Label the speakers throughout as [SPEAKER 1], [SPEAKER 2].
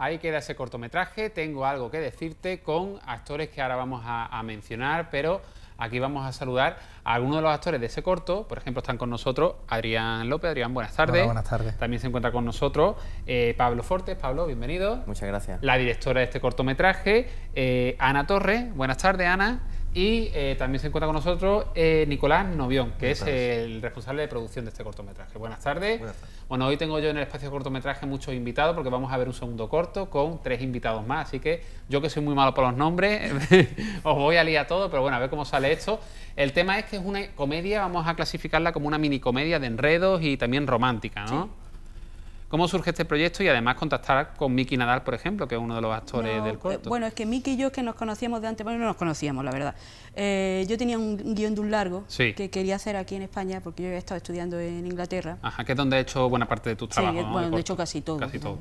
[SPEAKER 1] Ahí queda ese cortometraje, tengo algo que decirte con actores que ahora vamos a, mencionar, pero aquí vamos a saludar a algunos de los actores de ese corto. Por ejemplo, están con nosotros Adrián López. Adrián, buenas tardes. buenas tardes. También se encuentra con nosotros eh, Pablo Fortes. Pablo, bienvenido. Muchas gracias. La directora de este cortometraje, eh, Ana Torres. Buenas tardes, Ana. Y eh, también se encuentra con nosotros eh, Nicolás Novión, que es el responsable de producción de este cortometraje. Buenas tardes. Bueno, hoy tengo yo en el espacio de cortometraje muchos invitados porque vamos a ver un segundo corto con tres invitados más. Así que yo que soy muy malo por los nombres, os voy a liar todo, pero bueno, a ver cómo sale esto. El tema es que es una comedia, vamos a clasificarla como una mini comedia de enredos y también romántica, ¿no? ¿Cómo surge este proyecto y además contactar con Miki Nadal, por ejemplo, que es uno de los actores del eh, corto?
[SPEAKER 2] bueno, es que Miki y yo que nos conocíamos de antes, bueno, no nos conocíamos, la verdad. Eh, yo tenía un guión de un largo que quería hacer aquí en España porque yo había estado estudiando en Inglaterra.
[SPEAKER 1] Ajá, que es donde he hecho buena parte de tus sí, trabajos. bueno, he hecho casi todo. Casi todo.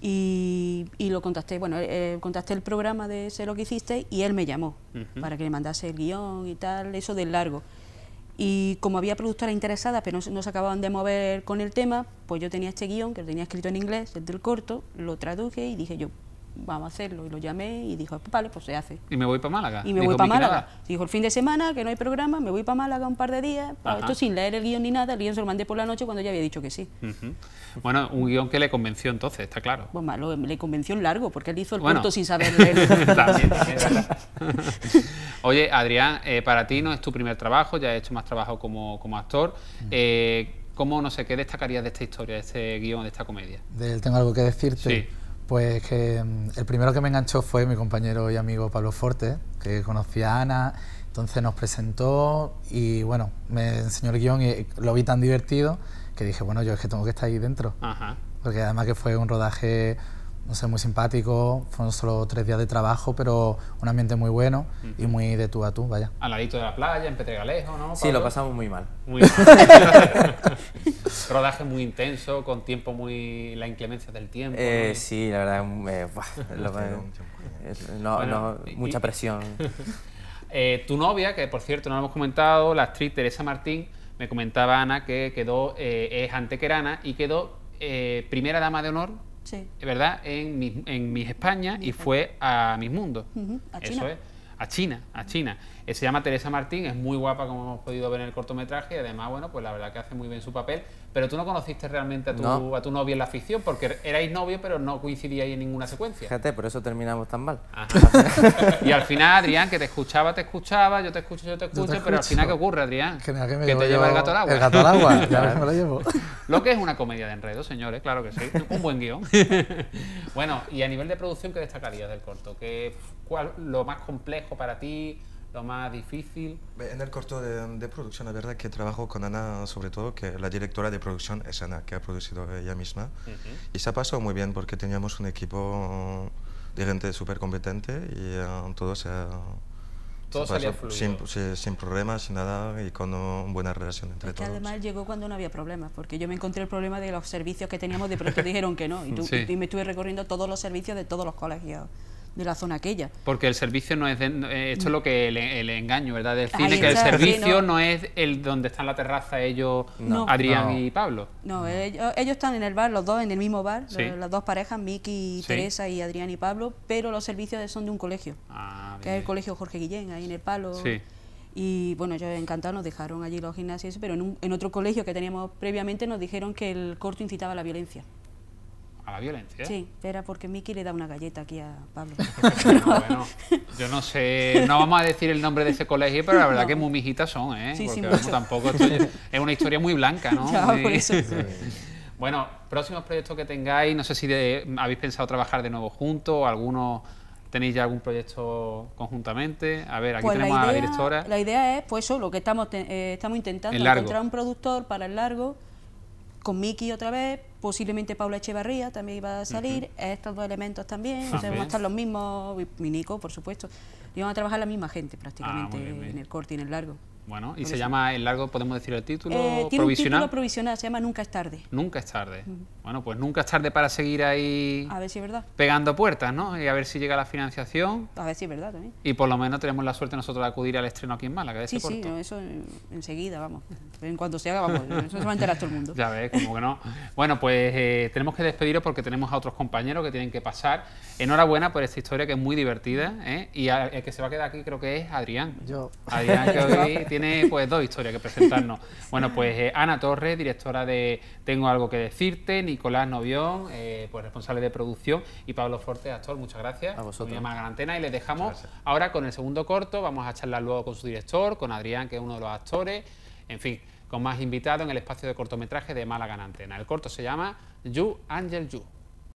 [SPEAKER 2] Y, lo contacté, bueno, eh, contacté el programa de Sé lo que hiciste y él me llamó para que le mandase el guión y tal, eso del largo. Y como había productoras interesadas, pero no, no, se acababan de mover con el tema, pues yo tenía este guión que lo tenía escrito en inglés, el del corto, lo traduje y dije yo, vamos a hacerlo. Y lo llamé y dijo, pues vale, pues se hace.
[SPEAKER 1] Y me voy para Málaga. Y me voy para Málaga.
[SPEAKER 2] Dijo, el fin de semana, que no hay programa, me voy para Málaga un par de días. Pues esto sin leer el guión ni nada, el guión se lo mandé por la noche cuando ya había dicho que sí.
[SPEAKER 1] Bueno, un guión que le convenció entonces, está claro.
[SPEAKER 2] Bueno, pues malo, le convenció largo, porque él hizo el corto sin saber leer.
[SPEAKER 1] Oye, Adrián, eh, para ti no es tu primer trabajo, ya has hecho más trabajo como, actor. Mm. Eh, ¿Cómo, no sé, qué destacarías de esta historia, de este guión, de esta comedia? tengo algo que decirte. Pues que mm, el primero que me enganchó fue mi compañero y amigo Pablo Forte, que conocía a Ana, entonces nos presentó y bueno, me enseñó el guión y lo vi tan divertido que dije, bueno, yo es que tengo que estar ahí dentro. Porque además que fue un rodaje no sé, muy simpático, fueron solo tres días de trabajo, pero un ambiente muy bueno y muy de tú a tú, vaya. Al ladito de la playa, en Petregalejo, ¿no? Sí, lo pasamos muy mal. Muy mal. Rodaje muy intenso, con tiempo muy... la inclemencia del tiempo. Eh, Sí, la verdad, eh, es lo, no, no, mucha presión. Eh, tu novia, que por cierto no lo hemos comentado, la actriz Teresa Martín, me comentaba Ana que quedó, eh, es antequerana y quedó primera dama de honor ¿verdad? En mis, España y fue a Mis mundos ¿A China? A China, eh, se llama Teresa Martín, es muy guapa como hemos podido ver en el cortometraje y además, bueno, pues la verdad que hace muy bien su papel. Pero tú no conociste realmente a tu, a tu novio en la ficción porque erais novio pero no coincidíais en ninguna secuencia. Fíjate, por eso terminamos tan mal. y al final, Adrián, que te escuchaba, te escuchaba, yo te escucho, yo te escucho, pero al final, ¿qué ocurre, Adrián? Que, te lleva el gato al agua. El gato al agua, ya me lo llevo. Lo que es una comedia de enredo, señores, claro que sí. Un buen guión. bueno, y a nivel de producción, ¿qué destacarías del corto? ¿Qué, cuál, ¿Lo más complejo para ti?
[SPEAKER 2] ¿Lo más difícil? En el corto de, producción, la verdad que trabajo con Ana, sobre todo, que la directora de producción es Ana, que ha producido ella misma. Y se ha pasado muy bien porque teníamos un equipo eh, de gente súper competente y eh, todo se ha todo salía Sin, problemas, sin nada y con una buena relación entre todos. además llegó cuando no había problemas, porque yo me encontré el problema de los servicios que teníamos, de pronto dijeron que no, y, y me estuve recorriendo todos los servicios de todos los colegios de la zona aquella.
[SPEAKER 1] Porque el servicio no es... Eh, esto es lo que el, engaño, ¿verdad? Del que el servicio no. es el donde están la terraza ellos,
[SPEAKER 2] Adrián y Pablo. No, eh, ellos, están en el bar, los dos en el mismo bar, las dos parejas, Miki y Teresa y Adrián y Pablo, pero los servicios son de un colegio, ah, que es el colegio Jorge Guillén, ahí en el Palo. Sí. Y bueno, yo encantado, nos dejaron allí los gimnasios, pero en, en otro colegio que teníamos previamente nos dijeron que el corto incitaba la violencia
[SPEAKER 1] a la violencia. ¿eh? Sí,
[SPEAKER 2] era porque Miki le da una galleta aquí a Pablo. Ah,
[SPEAKER 1] yo no sé, no vamos a decir el nombre de ese colegio, pero la verdad que muy mijitas son, ¿eh? Sí, sí, tampoco es una historia muy blanca, ¿no? bueno, próximos proyectos que tengáis, no sé si habéis pensado trabajar de nuevo juntos, algunos ¿Tenéis ya algún proyecto conjuntamente? A ver, aquí pues tenemos a la directora. La
[SPEAKER 2] idea es, pues eso, lo que estamos, eh, estamos intentando, encontrar un productor para el largo con Miki otra vez, posiblemente Paula Echevarría también iba a salir, estos dos elementos también, o van a estar los mismos, mi Nico, por supuesto, y van a trabajar la misma gente prácticamente ah, en el corte y en el largo.
[SPEAKER 1] Bueno, y se llama, el largo podemos decir el título provisional. Eh, un título
[SPEAKER 2] provisional, se llama Nunca es tarde.
[SPEAKER 1] Nunca es tarde. Bueno, pues nunca es tarde para seguir ahí. A ver si es verdad. Pegando puertas, ¿no? Y a ver si llega la financiación.
[SPEAKER 2] A ver si es verdad también.
[SPEAKER 1] Y por lo menos tenemos la suerte nosotros de acudir al estreno aquí en Málaga. De sí, sí,
[SPEAKER 2] eso enseguida, vamos. En cuanto se haga, vamos. Eso se va a enterar todo el mundo.
[SPEAKER 1] Ya ves, como que no. Bueno, pues eh, tenemos que despediros porque tenemos a otros compañeros que tienen que pasar. Enhorabuena por esta historia que es muy divertida. ¿eh? Y el que se va a quedar aquí creo que es Adrián. Yo. Adrián, que tiene pues dos historias que presentarnos. Bueno, pues eh, Ana Torres, directora de Tengo algo que decirte, Nicolás Novión, eh, pues responsable de producción, y Pablo Forte, actor, muchas gracias. A vosotros. y les dejamos ahora con el segundo corto, vamos a charlar luego con su director, con Adrián, que es uno de los actores, en fin, con más invitados en el espacio de cortometraje de Málaga en Antena. El corto se llama You Angel You.